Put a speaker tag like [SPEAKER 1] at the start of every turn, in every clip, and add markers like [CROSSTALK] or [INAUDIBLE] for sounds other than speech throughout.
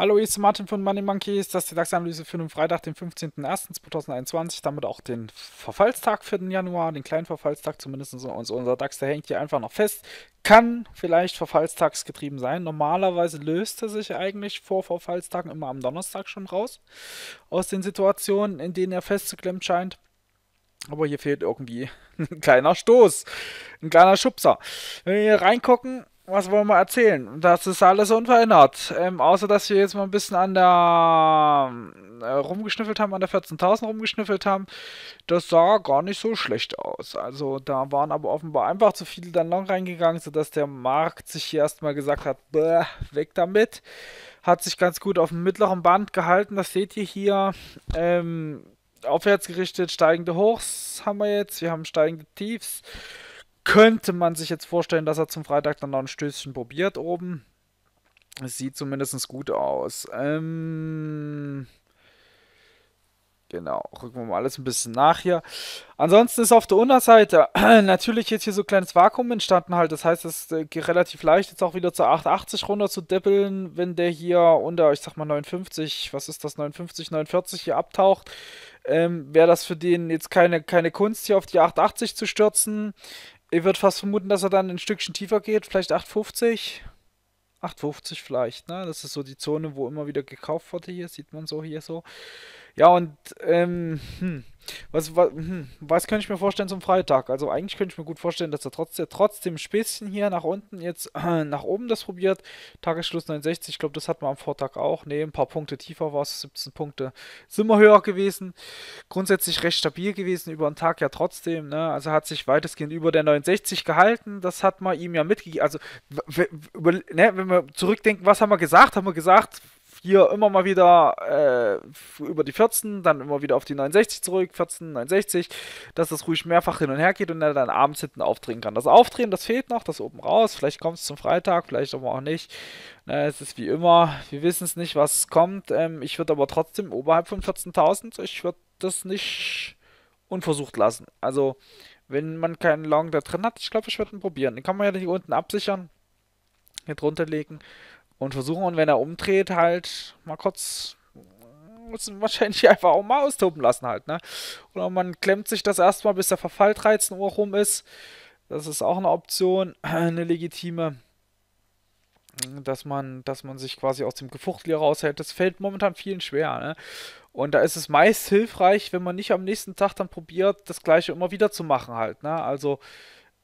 [SPEAKER 1] Hallo, hier ist Martin von Money Monkeys. Das ist die DAX-Analyse für den Freitag, den 15.01.2021, damit auch den Verfallstag für den Januar, den kleinen Verfallstag zumindest. Uns, also unser DAX, der hängt hier einfach noch fest. Kann vielleicht verfallstagsgetrieben sein. Normalerweise löst er sich eigentlich vor Verfallstagen immer am Donnerstag schon raus aus den Situationen, in denen er festzuklemmt scheint. Aber hier fehlt irgendwie [LAUGHS] ein kleiner Stoß, ein kleiner Schubser. Wenn wir hier reingucken, was wollen wir erzählen? Das ist alles unverändert. Ähm, außer, dass wir jetzt mal ein bisschen an der ähm, äh, rumgeschnüffelt haben, an der 14.000 rumgeschnüffelt haben. Das sah gar nicht so schlecht aus. Also da waren aber offenbar einfach zu viele dann noch reingegangen, sodass der Markt sich hier erstmal gesagt hat, weg damit. Hat sich ganz gut auf dem mittleren Band gehalten. Das seht ihr hier. Ähm, aufwärts gerichtet, steigende Hochs haben wir jetzt. Wir haben steigende Tiefs könnte man sich jetzt vorstellen, dass er zum Freitag dann noch ein Stößchen probiert oben. Es sieht zumindest gut aus. Ähm, genau, rücken wir mal alles ein bisschen nach hier. Ansonsten ist auf der Unterseite [CLEARS THROAT] natürlich jetzt hier so ein kleines Vakuum entstanden halt. Das heißt, es äh, geht relativ leicht jetzt auch wieder zur 880 runter zu deppeln, wenn der hier unter, ich sag mal 59, was ist das, 59, 49 hier abtaucht. Ähm, Wäre das für den jetzt keine, keine Kunst, hier auf die 880 zu stürzen ich würde fast vermuten, dass er dann ein Stückchen tiefer geht, vielleicht 8,50. 8,50 vielleicht, ne? Das ist so die Zone, wo immer wieder gekauft wurde. Hier sieht man so, hier so. Ja, und ähm, hm, was, was, hm, was könnte ich mir vorstellen zum Freitag? Also eigentlich könnte ich mir gut vorstellen, dass er trotzdem, trotzdem ein bisschen hier nach unten jetzt äh, [CLEARS THROAT] nach oben das probiert. Tagesschluss 69, ich glaube, das hatten wir am Vortag auch. Ne, ein paar Punkte tiefer war es, 17 Punkte sind wir höher gewesen. Grundsätzlich recht stabil gewesen über den Tag ja trotzdem. Ne? Also hat sich weitestgehend über der 69 gehalten. Das hat man ihm ja mitgegeben. Also ne, wenn wir zurückdenken, was haben wir gesagt? Haben wir gesagt, hier immer mal wieder äh, über die 14, dann immer wieder auf die 69 zurück, 14, 69, dass das ruhig mehrfach hin und her geht und er dann abends hinten aufdrehen kann. Das Aufdrehen, das fehlt noch, das oben raus, vielleicht kommt es zum Freitag, vielleicht aber auch nicht. Na, es ist wie immer, wir wissen es nicht, was kommt. Ähm, ich würde aber trotzdem oberhalb von 14.000, ich würde das nicht unversucht lassen. Also, wenn man keinen Long da drin hat, ich glaube, ich würde ihn probieren. Den kann man ja hier unten absichern, hier drunter legen und versuchen, und wenn er umdreht, halt mal kurz wahrscheinlich [LAUGHS] einfach auch mal austoben lassen halt, ne? Oder man klemmt sich das erstmal, bis der Verfall 13 Uhr rum ist. Das ist auch eine Option, [CLEARS THROAT] eine legitime. Dass man, dass man sich quasi aus dem Gefuchtel raushält. Das fällt momentan vielen schwer, ne? Und da ist es meist hilfreich, wenn man nicht am nächsten Tag dann probiert, das gleiche immer wieder zu machen halt, ne? Also,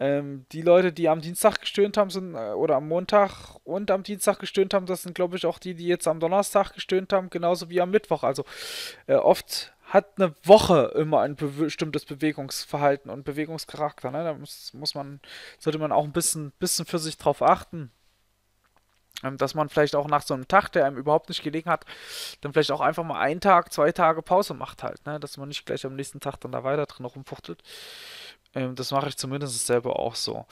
[SPEAKER 1] ähm, die Leute, die am Dienstag gestöhnt haben, sind, äh, oder am Montag und am Dienstag gestöhnt haben, das sind, glaube ich, auch die, die jetzt am Donnerstag gestöhnt haben, genauso wie am Mittwoch. Also äh, oft hat eine Woche immer ein bestimmtes Bewegungsverhalten und Bewegungscharakter. Ne? Da muss, muss man, sollte man auch ein bisschen, bisschen für sich drauf achten ähm, dass man vielleicht auch nach so einem Tag, der einem überhaupt nicht gelegen hat, dann vielleicht auch einfach mal einen Tag, zwei Tage Pause macht halt, ne? dass man nicht gleich am nächsten Tag dann da weiter drin rumfuchtelt. Ähm, das mache ich zumindest selber auch so.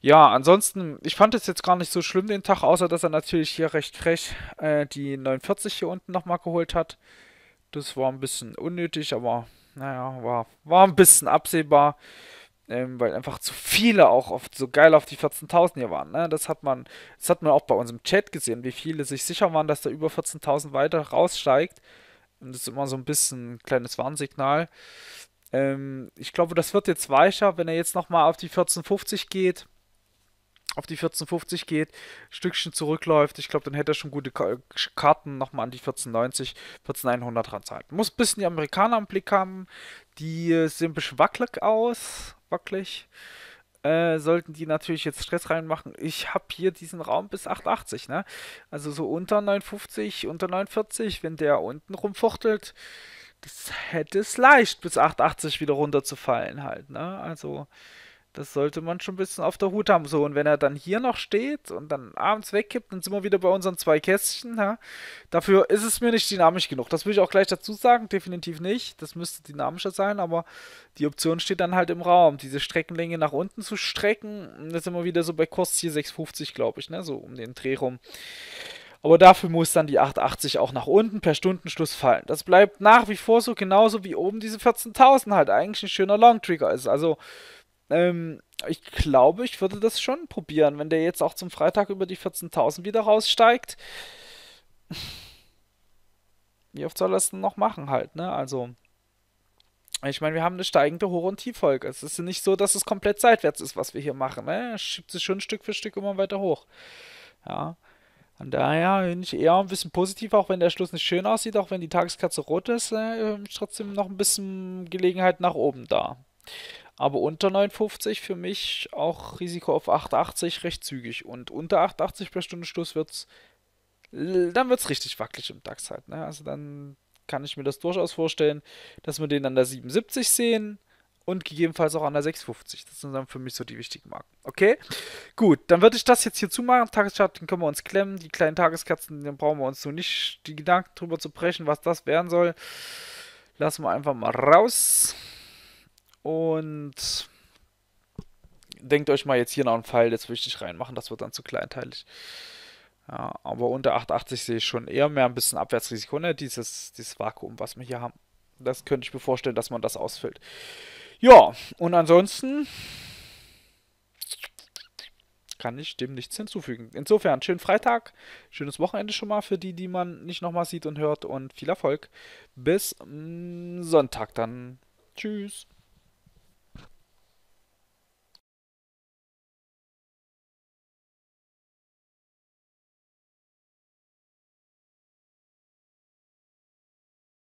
[SPEAKER 1] Ja, ansonsten, ich fand es jetzt gar nicht so schlimm den Tag, außer dass er natürlich hier recht frech äh, die 49 hier unten nochmal geholt hat. Das war ein bisschen unnötig, aber naja, war, war ein bisschen absehbar, ähm, weil einfach zu viele auch oft so geil auf die 14.000 hier waren. Ne? Das, hat man, das hat man auch bei uns im Chat gesehen, wie viele sich sicher waren, dass da über 14.000 weiter raussteigt. Und das ist immer so ein bisschen ein kleines Warnsignal. Ähm, ich glaube, das wird jetzt weicher, wenn er jetzt nochmal auf die 1450 geht auf die 1450 geht, Stückchen zurückläuft, ich glaube, dann hätte er schon gute Karten nochmal an die 1490, 14100 ranzahlt. Muss ein bisschen die Amerikaner im Blick haben, die äh, sehen ein bisschen wackelig aus, wackelig. Äh, sollten die natürlich jetzt Stress reinmachen. Ich habe hier diesen Raum bis 880, ne? Also so unter 950, unter 940, wenn der unten rumfuchtelt, das hätte es leicht, bis 880 wieder runterzufallen halt. Ne? Also das sollte man schon ein bisschen auf der Hut haben. So, und wenn er dann hier noch steht und dann abends wegkippt, dann sind wir wieder bei unseren zwei Kästchen. Ja? Dafür ist es mir nicht dynamisch genug. Das will ich auch gleich dazu sagen, definitiv nicht. Das müsste dynamischer sein, aber die Option steht dann halt im Raum, diese Streckenlänge nach unten zu strecken. Und das sind wir wieder so bei Kurs hier 650, glaube ich, ne? so um den Dreh rum. Aber dafür muss dann die 880 auch nach unten per Stundenschluss fallen. Das bleibt nach wie vor so, genauso wie oben diese 14.000 halt eigentlich ein schöner Long Trigger ist. Also, ähm, ich glaube, ich würde das schon probieren, wenn der jetzt auch zum Freitag über die 14.000 wieder raussteigt. Wie oft soll er es denn noch machen halt, ne? Also, ich meine, wir haben eine steigende Hoch- und Tieffolge. Es ist nicht so, dass es komplett seitwärts ist, was wir hier machen. Ne? Er schiebt sich schon Stück für Stück immer weiter hoch. Ja. Von daher bin ich eher ein bisschen positiv, auch wenn der Schluss nicht schön aussieht, auch wenn die Tageskatze rot ist, äh, ähm, ist trotzdem noch ein bisschen Gelegenheit nach oben da. Aber unter 9,50 für mich auch Risiko auf 8,80 recht zügig. Und unter 8,80 per Stunde Schluss wird es dann wird's richtig wackelig im DAX halt. Ne? Also dann kann ich mir das durchaus vorstellen, dass wir den an der 77 sehen und gegebenenfalls auch an der 650. Das sind dann für mich so die wichtigen Marken. Okay, gut, dann würde ich das jetzt hier zumachen. Tageschart, den können wir uns klemmen. Die kleinen Tageskatzen, den brauchen wir uns so nicht die Gedanken drüber zu brechen, was das werden soll. Lassen wir einfach mal raus. Und denkt euch mal jetzt hier noch einen Pfeil jetzt wichtig reinmachen. Das wird dann zu kleinteilig. Ja, aber unter 880 sehe ich schon eher mehr ein bisschen Abwärtsrisiko, ne? Dieses, dieses Vakuum, was wir hier haben. Das könnte ich mir vorstellen, dass man das ausfüllt. Ja, und ansonsten kann ich dem nichts hinzufügen. Insofern, schönen Freitag, schönes Wochenende schon mal für die, die man nicht nochmal sieht und hört und viel Erfolg. Bis mm, Sonntag dann. Tschüss.